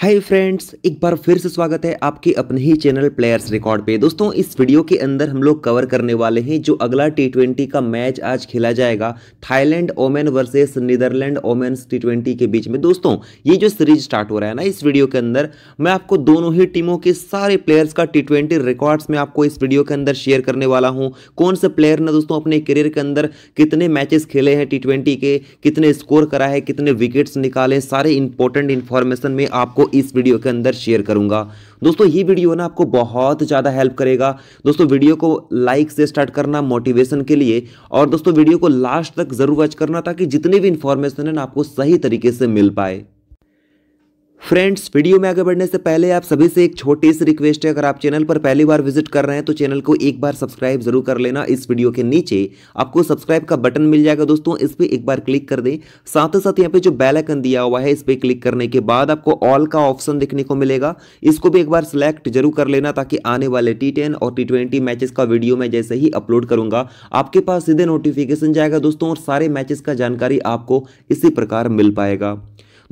hi friends एक बार फिर से स्वागत है आपके अपने ही चैनल प्लेयर्स रिकॉर्ड पे दोस्तों इस वीडियो के अंदर हम लोग कवर करने वाले हैं जो अगला टी का मैच आज खेला जाएगा Thailand women versus Netherlands women's T के बीच में दोस्तों ये जो सीरीज स्टार्ट हो रहा है ना इस वीडियो के अंदर मैं आपको दोनों ही टीमों के सारे प्लेयर्स का टी रिकॉर्ड्स में आपको इस वीडियो के अंदर शेयर करने वाला हूँ कौन से प्लेयर ने दोस्तों अपने करियर के अंदर कितने मैचेस खेले हैं टी के कितने स्कोर करा है कितने विकेट्स निकाले सारे इंपॉर्टेंट इन्फॉर्मेशन में आपको इस वीडियो के अंदर शेयर करूंगा दोस्तों ये वीडियो ना आपको बहुत ज़्यादा हेल्प करेगा दोस्तों वीडियो को लाइक से स्टार्ट करना मोटिवेशन के लिए और दोस्तों वीडियो को लास्ट तक ज़रूर वॉच करना ताकि जितनी भी इन्फॉर्मेशन है ना आपको सही तरीके से मिल पाए फ्रेंड्स वीडियो में आगे बढ़ने से पहले आप सभी से एक छोटी सी रिक्वेस्ट है अगर आप चैनल पर पहली बार विजिट कर रहे हैं तो चैनल को एक बार सब्सक्राइब जरूर कर लेना इस वीडियो के नीचे आपको सब्सक्राइब का बटन मिल जाएगा दोस्तों इस पर एक बार क्लिक कर दें साथ ही साथ यहाँ पे जो बेल आइकन दिया हुआ है इस पर क्लिक करने के बाद आपको ऑल का ऑप्शन देखने को मिलेगा इसको भी एक बार सिलेक्ट जरूर कर लेना ताकि आने वाले टी और टी ट्वेंटी मैचेस का वीडियो मैं जैसे ही अपलोड करूंगा आपके पास सीधे नोटिफिकेशन जाएगा दोस्तों और सारे मैचेस का जानकारी आपको इसी प्रकार मिल पाएगा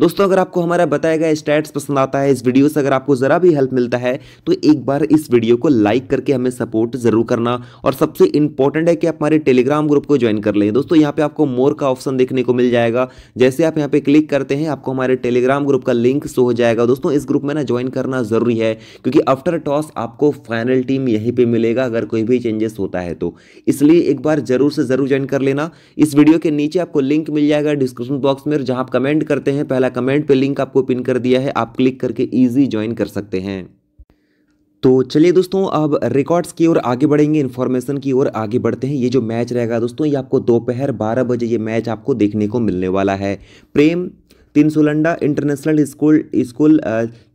दोस्तों अगर आपको हमारा बताया गया स्टैट्स पसंद आता है इस वीडियो से अगर आपको ज़रा भी हेल्प मिलता है तो एक बार इस वीडियो को लाइक करके हमें सपोर्ट ज़रूर करना और सबसे इंपॉर्टेंट है कि आप हमारे टेलीग्राम ग्रुप को ज्वाइन कर लें दोस्तों यहाँ पे आपको मोर का ऑप्शन देखने को मिल जाएगा जैसे आप यहाँ पे क्लिक करते हैं आपको हमारे टेलीग्राम ग्रुप का लिंक शो हो जाएगा दोस्तों इस ग्रुप में ना ज्वाइन करना ज़रूरी है क्योंकि आफ्टर टॉस आपको फाइनल टीम यहीं पर मिलेगा अगर कोई भी चेंजेस होता है तो इसलिए एक बार ज़रूर से ज़रूर ज्वाइन कर लेना इस वीडियो के नीचे आपको लिंक मिल जाएगा डिस्क्रिप्शन बॉक्स में जहाँ आप कमेंट करते हैं पहला वाला कमेंट पे लिंक आपको पिन कर दिया है आप क्लिक करके ईजी ज्वाइन कर सकते हैं तो चलिए दोस्तों अब रिकॉर्ड्स की ओर आगे बढ़ेंगे इन्फॉर्मेशन की ओर आगे बढ़ते हैं ये जो मैच रहेगा दोस्तों ये आपको दोपहर बारह बजे ये मैच आपको देखने को मिलने वाला है Prem Tinsulanonda international school school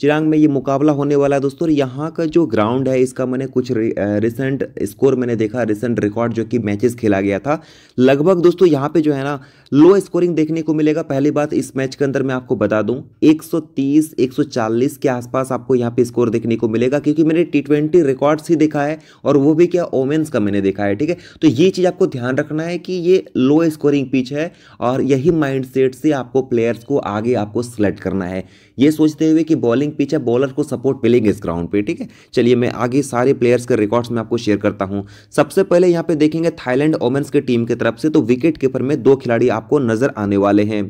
चिरांग में ये मुकाबला होने वाला है दोस्तों यहाँ का जो ग्राउंड है इसका मैंने कुछ रिसेंट स्कोर मैंने देखा रिसेंट रिकॉर्ड जो कि मैचेस खेला गया था लगभग दोस्तों यहाँ पे जो है ना लो स्कोरिंग देखने को मिलेगा पहली बात इस मैच के अंदर मैं आपको बता दूं 130 140 के आसपास आपको यहाँ पे स्कोर देखने को मिलेगा क्योंकि मैंने टी ट्वेंटी रिकॉर्ड्स ही देखा है और वो भी क्या ओमेंस का मैंने देखा है ठीक है तो ये चीज़ आपको ध्यान रखना है कि ये लो स्कोरिंग पिच है और यही माइंड से आपको प्लेयर्स को आगे आपको सेलेक्ट करना है ये सोचते हुए कि बॉलिंग पिच है बॉलर को सपोर्ट मिलेंगे इस ग्राउंड पे ठीक है चलिए मैं आगे सारे प्लेयर्स के रिकॉर्ड्स में आपको शेयर करता हूँ सबसे पहले यहाँ पे देखेंगे थाईलैंड ओमेंस की टीम की तरफ से तो विकेट कीपर में दो खिलाड़ी आपको नजर आने वाले हैं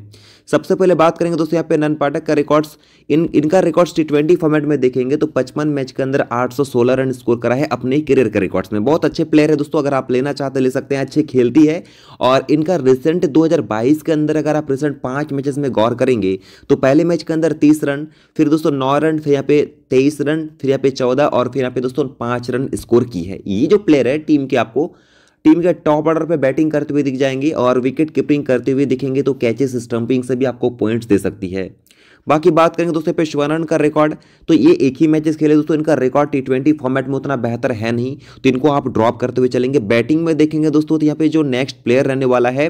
सबसे पहले बात करेंगे दोस्तों यहाँ पे नन पाठक का रिकॉर्ड्स इन इनका रिकॉर्ड्स टी ट्वेंटी फॉर्मेट में देखेंगे तो पचपन मैच के अंदर 816 रन स्कोर करा है अपने करियर के रिकॉर्ड्स में बहुत अच्छे प्लेयर है दोस्तों अगर आप लेना चाहते ले सकते हैं अच्छे खेलती है और इनका रिसेंट दो के अंदर अगर आप रिसेंट पाँच मैचेस में गौर करेंगे तो पहले मैच के अंदर तीस रन फिर दोस्तों नौ रन फिर यहाँ पे तेईस रन फिर यहाँ पे चौदह और फिर यहाँ पे दोस्तों पाँच रन स्कोर की है ये जो प्लेयर है टीम के आपको टीम के टॉप ऑर्डर पर बैटिंग करते हुए दिख जाएंगे और विकेट कीपिंग करते हुए दिखेंगे तो कैचेस स्टंपिंग से भी आपको पॉइंट्स दे सकती है बाकी बात करेंगे दोस्तों पे शिवानंद का रिकॉर्ड तो ये एक ही मैचेस खेले दोस्तों इनका रिकॉर्ड टी ट्वेंटी फॉर्मेट में उतना बेहतर है नहीं तो इनको आप ड्रॉप करते हुए चलेंगे बैटिंग में देखेंगे दोस्तों तो यहाँ पे जो नेक्स्ट प्लेयर रहने वाला है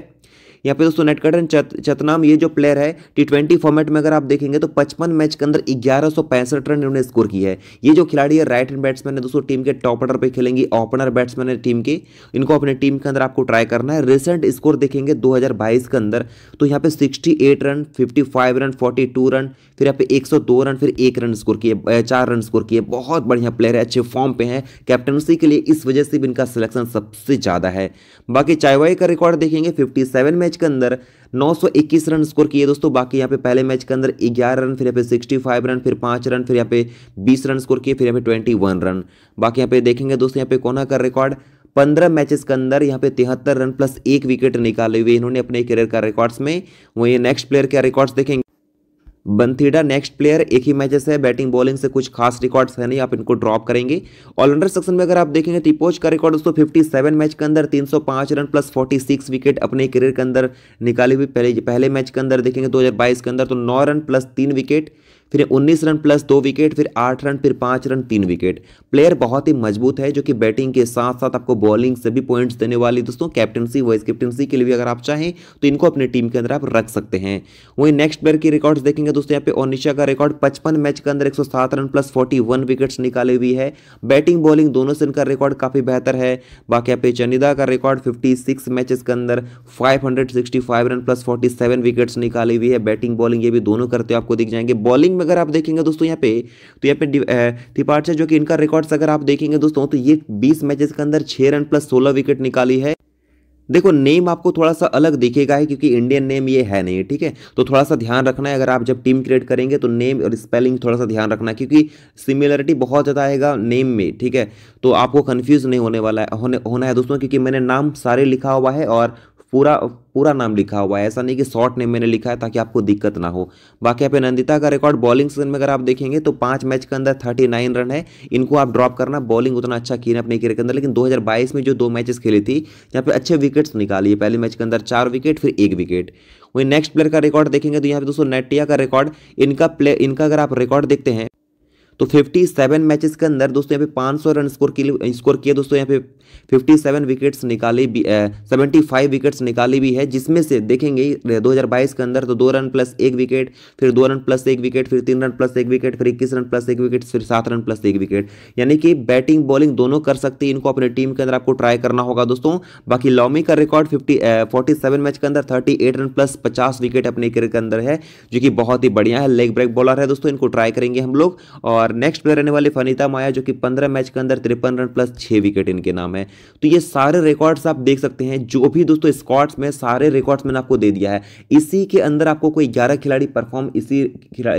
यहाँ पे दोस्तों नेटकटन चतनाम ये जो प्लेयर है टी ट्वेंटी फॉर्मेट में अगर आप देखेंगे तो पचपन मैच के अंदर ग्यारह सौ पैंसठ रन इन्होंने स्कोर किया है ये जो खिलाड़ी है राइट हैंड बैट्समैन है दोस्तों टीम के टॉप ऑर्डर पर खेलेंगे ओपनर बैट्समैन है टीम के इनको अपने टीम के अंदर आपको ट्राई करना है रिसेंट स्कोर देखेंगे दो के अंदर तो यहाँ पे sixty run fifty run forty run फिर यहाँ पे एक रन फिर एक रन स्कोर किए चार रन स्कोर किए बहुत बढ़िया प्लेयर है अच्छे फॉर्म पे हैं कैप्टनसी के लिए इस वजह से भी इनका सिलेक्शन सबसे ज़्यादा है बाकी चाईवाई का रिकॉर्ड देखेंगे 57 मैच मैच के अंदर 921 रन स्कोर किए दोस्तों बाकी यहाँ पे पहले मैच के अंदर 11 रन फिर यहाँ पे 65 रन फिर 5 रन फिर यहाँ पे 20 रन स्कोर किए फिर यहाँ पे 21 रन बाकी यहाँ पे देखेंगे दोस्तों यहाँ पे कोना का रिकॉर्ड 15 मैचेस के अंदर यहाँ पे तिहत्तर रन प्लस एक विकेट निकाले हुए इन्होंने अपने करियर का रिकॉर्ड्स में वहीं नेक्स्ट प्लेयर के रिकॉर्ड्स देखेंगे बंथीडा नेक्स्ट प्लेयर एक ही मैचेस है बैटिंग बॉलिंग से कुछ खास रिकॉर्ड्स है नहीं आप इनको ड्रॉप करेंगे ऑलराउंडर सेक्शन में अगर आप देखेंगे टिपोच तो का रिकॉर्ड दोस्तों 57 मैच के अंदर 305 रन प्लस 46 विकेट अपने करियर के अंदर निकाली हुई पहले पहले मैच के अंदर देखेंगे 2022 के अंदर तो नौ रन प्लस तीन विकेट फिर 19 रन प्लस दो विकेट फिर आठ रन फिर 5 रन तीन विकेट प्लेयर बहुत ही मजबूत है जो कि बैटिंग के साथ साथ आपको बॉलिंग से भी पॉइंट्स देने वाली दोस्तों कैप्टनसी वाइस कैप्टनसी के लिए भी अगर आप चाहें तो इनको अपने टीम के अंदर आप रख सकते हैं वहीं नेक्स्ट प्लेयर की रिकॉर्ड्स देखेंगे दोस्तों यहाँ पे ओनिशा का रिकॉर्ड पचपन मैच के अंदर एक रन प्लस फोर्टी विकेट्स निकाली हुई है बैटिंग बॉलिंग दोनों से इनका रिकॉर्ड काफ़ी बेहतर है बाकी यहाँ पे चनिदा का रिकॉर्ड फिफ्टी सिक्स मैचेस के अंदर five run plus forty wickets निकाली हुई है बैटिंग बॉलिंग ये भी दोनों करते आपको दिख जाएंगे बॉलिंग में अगर आप देखेंगे दोस्तों यहाँ पे तो यहाँ पे त्रिपाठा जो कि इनका रिकॉर्ड्स अगर आप देखेंगे दोस्तों तो ये बीस मैचेस के अंदर छः रन प्लस सोलह विकेट निकाली है देखो नेम आपको थोड़ा सा अलग दिखेगा है क्योंकि इंडियन नेम ये है नहीं ठीक है तो थोड़ा सा ध्यान रखना है अगर आप जब टीम क्रिएट करेंगे तो नेम और स्पेलिंग थोड़ा सा ध्यान रखना क्योंकि सिमिलरिटी बहुत ज़्यादा आएगा नेम में ठीक है तो आपको कंफ्यूज नहीं होने वाला है होने होना है दोस्तों क्योंकि मैंने नाम सारे लिखा हुआ है और पूरा पूरा नाम लिखा हुआ है ऐसा नहीं कि शॉर्ट नेम मैंने लिखा है ताकि आपको दिक्कत ना हो बाकी यहाँ पे नंदिता का रिकॉर्ड बॉलिंग सीजन में अगर आप देखेंगे तो पांच मैच के अंदर थर्टी नाइन रन है इनको आप ड्रॉप करना बॉलिंग उतना अच्छा की अपने के अंदर लेकिन 2022 में जो दो मैचेस खेली थी यहाँ पे अच्छे विकेट्स निकाली पहले मैच के अंदर चार विकेट फिर एक विकेट वही नेक्स्ट प्लेयर का रिकॉर्ड देखेंगे तो यहाँ पे दोस्तों नेटिया का रिकॉर्ड इनका प्ले इनका अगर आप रिकॉर्ड देखते हैं तो 57 मैचेस के अंदर दोस्तों यहाँ पे 500 रन स्कोर लिए स्कोर किए दोस्तों यहाँ पे 57 विकेट्स निकाले भी सेवेंटी फाइव विकेट्स निकाली भी है जिसमें से देखेंगे 2022 के अंदर तो दो रन प्लस एक विकेट फिर दो रन प्लस एक विकेट फिर तीन रन प्लस एक विकेट फिर इक्कीस रन प्लस एक विकेट फिर सात रन प्लस एक विकेट यानी कि बैटिंग बॉलिंग दोनों कर सकती है इनको अपने टीम के अंदर आपको ट्राई करना होगा दोस्तों बाकी लॉमी का रिकॉर्ड फिफ्टी फोर्टी मैच के अंदर थर्टी रन प्लस पचास विकेट अपने के अंदर है जो कि बहुत ही बढ़िया है लेग ब्रेक बॉलर है दोस्तों इनको ट्राई करेंगे हम लोग और और नेक्स्ट प्लेयर रहने वाले फनीता माया जो कि पंद्रह मैच के अंदर तिरपन रन प्लस छः विकेट इनके नाम है तो ये सारे रिकॉर्ड्स आप देख सकते हैं जो भी दोस्तों स्कॉट्स में सारे रिकॉर्ड्स मैंने आपको दे दिया है इसी के अंदर आपको कोई ग्यारह खिलाड़ी परफॉर्म इसी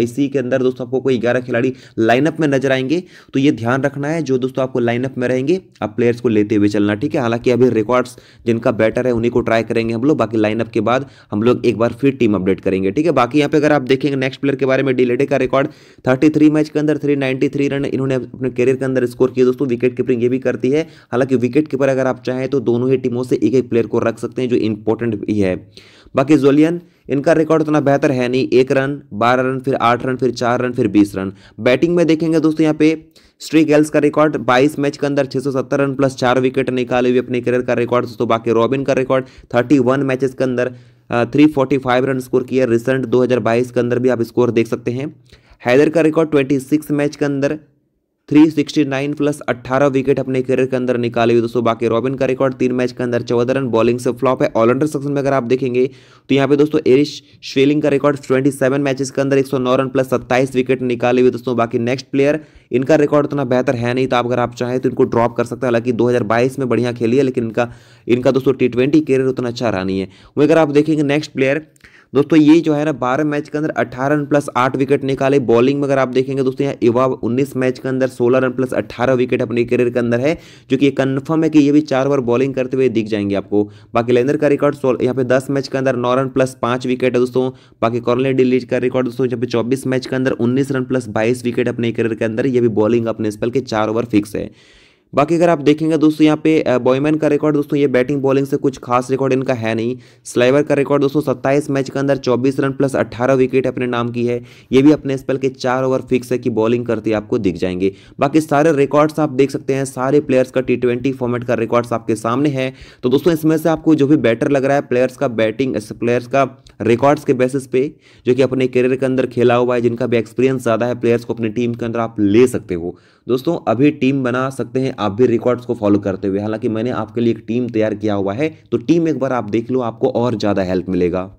इसी के अंदर दोस्तों आपको कोई ग्यारह खिलाड़ी लाइनअप में नजर आएंगे तो ये ध्यान रखना है जो दोस्तों आपको लाइनअप में रहेंगे आप प्लेयर्स को लेते हुए चलना ठीक है हालांकि अभी रिकॉर्ड्स जिनका बैटर है उन्हीं को ट्राई करेंगे हम लोग बाकी लाइनअप के बाद हम लोग एक बार फिर टीम अपडेट करेंगे ठीक है बाकी यहाँ पे अगर आप देखेंगे नेक्स्ट प्लेयर के बारे में डिलेडे का रिकॉर्ड थर्टी मैच के अंदर थ्री 193 रन इन्होंने अपने करियर के अंदर स्कोर किए दोस्तों विकेट कीपिंग ये भी करती है हालांकि विकेट कीपर अगर आप चाहें तो दोनों ही टीमों से एक एक प्लेयर को रख सकते हैं जो इंपॉर्टेंट भी है बाकी जोलियन इनका रिकॉर्ड उतना बेहतर है नहीं एक रन बारह रन फिर आठ रन फिर चार रन फिर बीस रन बैटिंग में देखेंगे दोस्तों यहाँ पे स्ट्री गैल्स का रिकॉर्ड 22 मैच के अंदर 670 रन प्लस चार विकेट निकाले हुए अपने करियर का रिकॉर्ड दोस्तों बाकी रॉबिन का रिकॉर्ड 31 मैचेस के अंदर 345 रन स्कोर किया रिसेंट 2022 के अंदर भी आप स्कोर देख सकते हैं हैदर का रिकॉर्ड ट्वेंटी सिक्स मैच के अंदर थ्री सिक्सटी नाइन प्लस अट्ठारह विकेट अपने करियर के अंदर निकाले हुए दोस्तों बाकी रॉबिन का रिकॉर्ड तीन मैच के अंदर चौदह रन बॉलिंग से फ्लॉप है ऑलराउंडर सेक्शन में अगर आप देखेंगे तो यहाँ पे दोस्तों एरिश श्वेलिंग का रिकॉर्ड ट्वेंटी सेवन मैचेस के अंदर एक सौ नौ रन प्लस सत्ताईस विकेट निकाले हुए दोस्तों बाकी नेक्स्ट प्लेयर इनका रिकॉर्ड उतना बेहतर है नहीं तो आप अगर आप चाहें तो इनको ड्रॉप कर सकते हैं हालांकि बाईस में बढ़िया खेली है लेकिन इनका इनका दोस्तों टी ट्वेंटी करियर उतना अच्छा रहा नहीं है वो अगर आप देखेंगे नेक्स्ट प्लेयर दोस्तों ये जो है ना बारह मैच के अंदर अठारह रन प्लस आठ विकेट निकाले बॉलिंग में अगर आप देखेंगे दोस्तों यहाँ युवा उन्नीस मैच के अंदर सोलह रन प्लस अट्ठारह विकेट अपने करियर के अंदर है जो कि कन्फर्म है कि ये भी चार बार बॉलिंग करते हुए दिख जाएंगे आपको बाकी लेंदर का रिकॉर्ड यहाँ पे दस मैच के अंदर नौ रन प्लस पांच विकेट है दोस्तों बाकी कॉर्ले डिलीट का रिकॉर्ड दोस्तों यहाँ पे चौबीस मैच के अंदर उन्नीस रन प्लस बाईस विकेट अपने करियर के अंदर ये भी बॉलिंग अपने स्पेल के चार ओवर फिक्स है बाकी अगर आप देखेंगे दोस्तों यहाँ पे बॉयमैन का रिकॉर्ड दोस्तों ये बैटिंग बॉलिंग से कुछ खास रिकॉर्ड इनका है नहीं स्लाइवर का रिकॉर्ड दोस्तों 27 मैच के अंदर 24 रन प्लस 18 विकेट अपने नाम की है ये भी अपने स्पेल के चार ओवर फिक्स है कि बॉलिंग करते आपको दिख जाएंगे बाकी सारे रिकॉर्ड्स आप देख सकते हैं सारे प्लेयर्स का टी फॉर्मेट का रिकॉर्ड्स आपके सामने है तो दोस्तों इसमें से आपको जो भी बैटर लग रहा है प्लेयर्स का बैटिंग प्लेयर्स का रिकॉर्ड्स के बेसिस पे जो कि अपने करियर के अंदर खेला हुआ है जिनका भी एक्सपीरियंस ज़्यादा है प्लेयर्स को अपनी टीम के अंदर आप ले सकते हो दोस्तों अभी टीम बना सकते हैं आप भी रिकॉर्ड्स को फॉलो करते हुए हालांकि मैंने आपके लिए एक टीम तैयार किया हुआ है तो टीम एक बार आप देख लो आपको और ज़्यादा हेल्प मिलेगा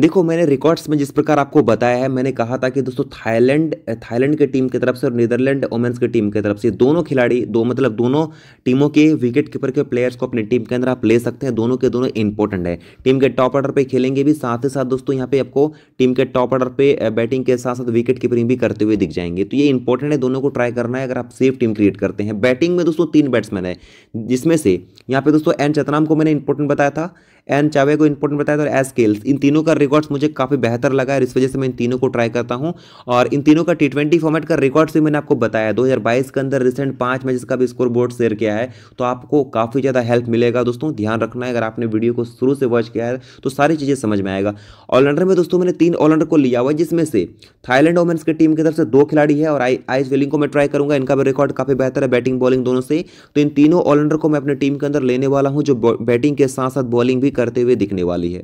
देखो मैंने रिकॉर्ड्स में जिस प्रकार आपको बताया है मैंने कहा था कि दोस्तों थाईलैंड थाईलैंड की टीम की तरफ से और नीदरलैंड ओमेंस की टीम की तरफ से दोनों खिलाड़ी दो मतलब दोनों टीमों के विकेट कीपर के प्लेयर्स को अपनी टीम के अंदर आप ले सकते हैं दोनों के दोनों इंपॉर्टेंट है टीम के टॉप ऑर्डर पर खेलेंगे भी साथ ही साथ दोस्तों यहाँ पे आपको टीम के टॉप ऑर्डर पर बैटिंग के साथ साथ विकेट कीपरिंग भी करते हुए दिख जाएंगे तो ये इंपॉर्टेंट है दोनों को ट्राई करना है अगर आप सेफ टीम क्रिएट करते हैं बैटिंग में दोस्तों तीन बैट्समैन है जिसमें से यहाँ पे दोस्तों एन चतनाम को मैंने इंपॉर्टेंट बताया था एन चावे को इंपॉर्टेंट बताया था और एस केल्स इन तीनों का रिकॉर्ड्स मुझे काफ़ी बेहतर लगा है इस वजह से मैं इन तीनों को ट्राई करता हूँ और इन तीनों का टी फॉर्मेट का रिकॉर्ड्स भी मैंने आपको बताया दो के अंदर रिसेंट पाँच मैचेस का भी स्कोर बोर्ड शेयर किया है तो आपको काफ़ी ज़्यादा हेल्प मिलेगा दोस्तों ध्यान रखना है अगर आपने वीडियो को शुरू से वॉच किया है तो सारी चीज़ें समझ में आएगा ऑलराउंडर में दोस्तों मैंने तीन ऑलराउंडर को लिया हुआ जिसमें से थाईलैंड वोमेंस की टीम की तरफ से दो खिलाड़ी है और आई आइस वेलिंग को मैं ट्राई करूंगा इनका भी रिकॉर्ड काफ़ी बेहतर है बैटिंग बॉलिंग दोनों से तो इन तीनों ऑलराउंडर को मैं अपने टीम के अंदर लेने वाला हूँ जो बैटिंग के साथ साथ बॉलिंग भी करते हुए दिखने वाली है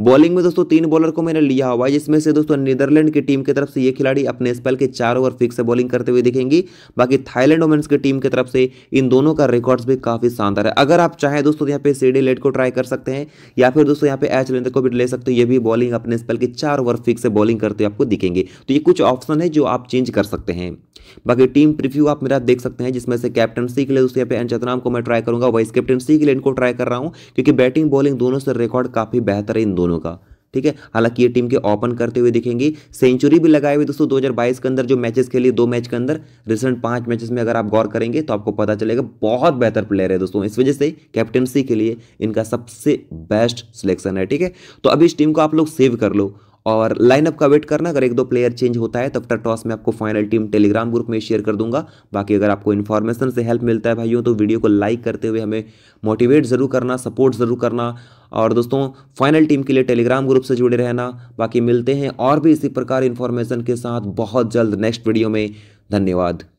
बॉलिंग में दोस्तों तीन बॉलर को मैंने लिया हुआ है जिसमें से दोस्तों नीदरलैंड की टीम की तरफ से ये खिलाड़ी अपने स्पेल के चार ओवर फिक्स से बॉलिंग करते हुए दिखेंगी बाकी थाईलैंड वोमेंस की टीम की तरफ से इन दोनों का रिकॉर्ड्स भी काफी शानदार है अगर आप चाहें दोस्तों यहाँ पे सीडी लेट को ट्राई कर सकते हैं या फिर दोस्तों यहाँ पे एच लेंथ को भी ले सकते हो ये भी बॉलिंग अपने स्पेल के चार ओवर फिक्स से बॉलिंग करते हुए आपको दिखेंगे तो ये कुछ ऑप्शन है जो आप चेंज कर सकते हैं बाकी टीम प्रिव्यू आप मेरा देख सकते हैं जिसमें से कैप्टनसी के लिए दोस्तों यहाँ पे एन को मैं ट्राई करूंगा वाइस कैप्टनसी के लिए इनको ट्राई कर रहा हूँ क्योंकि बैटिंग बॉलिंग दोनों से रिकॉर्ड काफी बेहतर है इन दोनों का ठीक है हालांकि ये टीम के ओपन करते हुए दिखेंगी सेंचुरी भी लगाए हुए दोस्तों 2022 के अंदर जो मैचेस लिए दो मैच के अंदर रिसेंट पांच मैचेस में अगर आप गौर करेंगे तो आपको पता चलेगा बहुत बेहतर प्लेयर है दोस्तों इस वजह से कैप्टनसी के लिए इनका सबसे बेस्ट सिलेक्शन है ठीक है तो अब इस टीम को आप लोग सेव कर लो और लाइनअप का वेट करना अगर एक दो प्लेयर चेंज होता है तो तक टॉस में आपको फाइनल टीम टेलीग्राम ग्रुप में शेयर कर दूंगा बाकी अगर आपको इन्फॉर्मेशन से हेल्प मिलता है भाइयों तो वीडियो को लाइक करते हुए हमें मोटिवेट ज़रूर करना सपोर्ट ज़रूर करना और दोस्तों फाइनल टीम के लिए टेलीग्राम ग्रुप से जुड़े रहना बाकी मिलते हैं और भी इसी प्रकार इन्फॉर्मेशन के साथ बहुत जल्द नेक्स्ट वीडियो में धन्यवाद